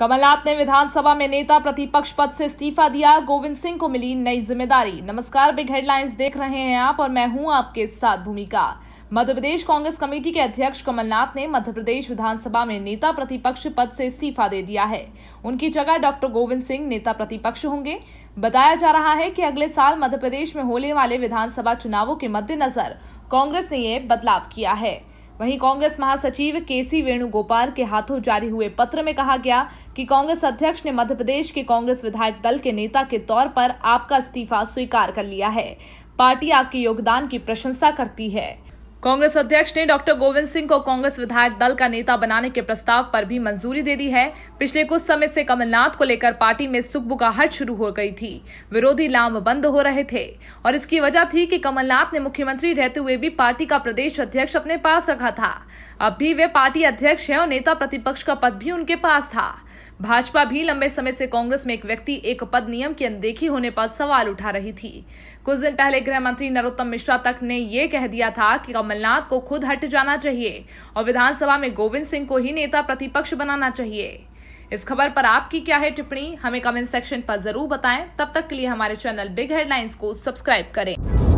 कमलनाथ ने विधानसभा में नेता प्रतिपक्ष पद से इस्तीफा दिया गोविंद सिंह को मिली नई जिम्मेदारी नमस्कार बिग हेडलाइंस देख रहे हैं आप और मैं हूं आपके साथ भूमिका मध्य प्रदेश कांग्रेस कमेटी के अध्यक्ष कमलनाथ ने मध्य प्रदेश विधानसभा में नेता प्रतिपक्ष पद से इस्तीफा दे दिया है उनकी जगह डॉक्टर गोविंद सिंह नेता प्रतिपक्ष होंगे बताया जा रहा है कि अगले साल मध्य प्रदेश में होने वाले विधानसभा चुनावों के मद्देनजर कांग्रेस ने यह बदलाव किया है वहीं कांग्रेस महासचिव केसी वेणुगोपाल के हाथों जारी हुए पत्र में कहा गया कि कांग्रेस अध्यक्ष ने मध्य प्रदेश के कांग्रेस विधायक दल के नेता के तौर पर आपका इस्तीफा स्वीकार कर लिया है पार्टी आपके योगदान की प्रशंसा करती है कांग्रेस अध्यक्ष ने डॉक्टर गोविंद सिंह को कांग्रेस विधायक दल का नेता बनाने के प्रस्ताव पर भी मंजूरी दे दी है पिछले कुछ समय से कमलनाथ को लेकर पार्टी में सुखबुगाहट शुरू हो गई थी विरोधी लामबंद हो रहे थे और इसकी वजह थी कि कमलनाथ ने मुख्यमंत्री रहते हुए भी पार्टी का प्रदेश अध्यक्ष अपने पास रखा था अब भी वे पार्टी अध्यक्ष है और नेता प्रतिपक्ष का पद भी उनके पास था भाजपा भी लंबे समय से कांग्रेस में एक व्यक्ति एक पद नियम की अनदेखी होने पर सवाल उठा रही थी कुछ दिन पहले गृह मंत्री नरोत्तम मिश्रा तक ने यह कह दिया था कि कमलनाथ को खुद हट जाना चाहिए और विधानसभा में गोविंद सिंह को ही नेता प्रतिपक्ष बनाना चाहिए इस खबर पर आपकी क्या है टिप्पणी हमें कमेंट सेक्शन पर जरूर बताएं तब तक के लिए हमारे चैनल बिग हेडलाइंस को सब्सक्राइब करें